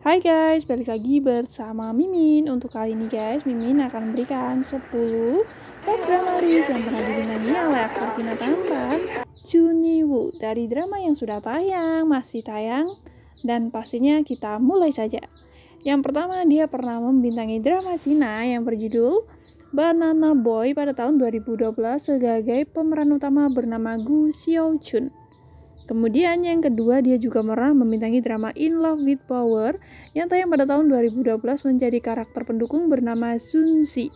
Hai guys, balik lagi bersama Mimin Untuk kali ini guys, Mimin akan memberikan 10 top drama yang pernah dibintangi oleh aktor Cina tampan Juni Woo Dari drama yang sudah tayang, masih tayang Dan pastinya kita mulai saja Yang pertama, dia pernah membintangi drama Cina yang berjudul Banana Boy pada tahun 2012 sebagai pemeran utama bernama Gu Xiao Chun. Kemudian yang kedua dia juga pernah membintangi drama In Love with Power yang tayang pada tahun 2012 menjadi karakter pendukung bernama Sun Sunsi.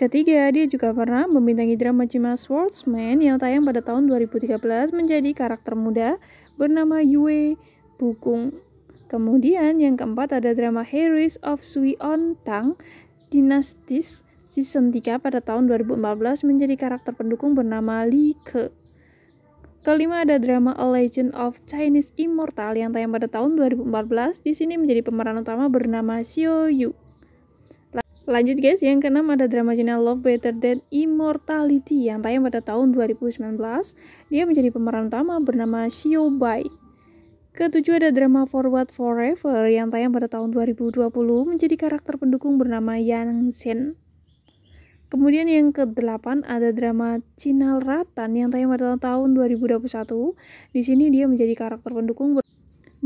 Ketiga, dia juga pernah membintangi drama Cima Swordsman yang tayang pada tahun 2013 menjadi karakter muda bernama Yue Bukung. Kemudian yang keempat ada drama Heroes of Sui On Tang Dynasties season 3 pada tahun 2014 menjadi karakter pendukung bernama Li Ke. Kelima ada drama A Legend of Chinese Immortal yang tayang pada tahun 2014. Di sini menjadi pemeran utama bernama Xiao Yu. Lanjut guys, yang keenam ada drama channel Love Better Than Immortality yang tayang pada tahun 2019. Dia menjadi pemeran utama bernama Xiao Bai. Ketujuh ada drama Forward Forever yang tayang pada tahun 2020 menjadi karakter pendukung bernama Yang Sen. Kemudian yang ke-8 ada drama Cinal Ratan yang tayang pada tahun 2021. Di sini dia menjadi karakter pendukung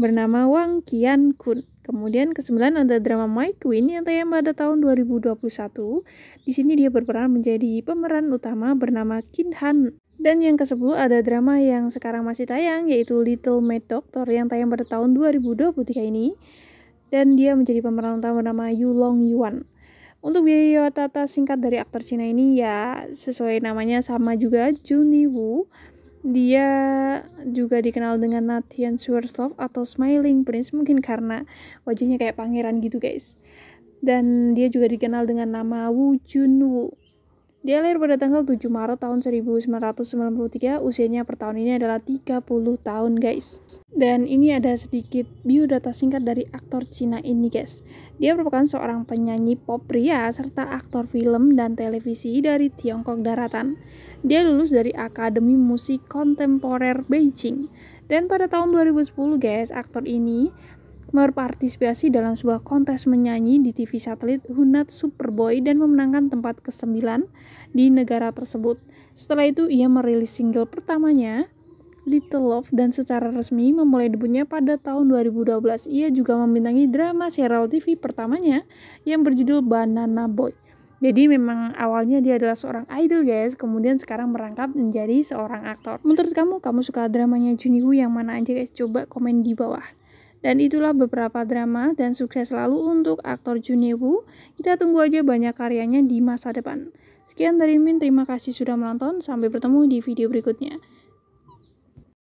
bernama Wang Kian Kun. Kemudian ke-9 ada drama My Queen yang tayang pada tahun 2021. Di sini dia berperan menjadi pemeran utama bernama Kin Han. Dan yang ke-10 ada drama yang sekarang masih tayang yaitu Little Mad Doctor yang tayang pada tahun 2023 ini. Dan dia menjadi pemeran utama bernama Yu Long Yuan. Untuk biaya tata singkat dari aktor Cina ini ya sesuai namanya sama juga Wu. Dia juga dikenal dengan Nathan Swerslov atau Smiling Prince mungkin karena wajahnya kayak pangeran gitu guys. Dan dia juga dikenal dengan nama Wu Wu. Dia lahir pada tanggal 7 Maret tahun 1993, usianya per tahun ini adalah 30 tahun guys. Dan ini ada sedikit biodata singkat dari aktor Cina ini guys. Dia merupakan seorang penyanyi pop pria serta aktor film dan televisi dari Tiongkok daratan. Dia lulus dari Akademi Musik Kontemporer Beijing. Dan pada tahun 2010 guys, aktor ini berpartisipasi dalam sebuah kontes menyanyi di TV satelit Hunat Superboy dan memenangkan tempat ke-9 di negara tersebut. Setelah itu ia merilis single pertamanya, Little Love dan secara resmi memulai debutnya pada tahun 2012. Ia juga membintangi drama serial TV pertamanya yang berjudul Banana Boy. Jadi memang awalnya dia adalah seorang idol guys, kemudian sekarang merangkap menjadi seorang aktor. Menurut kamu, kamu suka dramanya Juniwoo yang mana aja guys? Coba komen di bawah. Dan itulah beberapa drama dan sukses selalu untuk aktor Jun Kita tunggu aja banyak karyanya di masa depan. Sekian dari Min, terima kasih sudah menonton. Sampai bertemu di video berikutnya.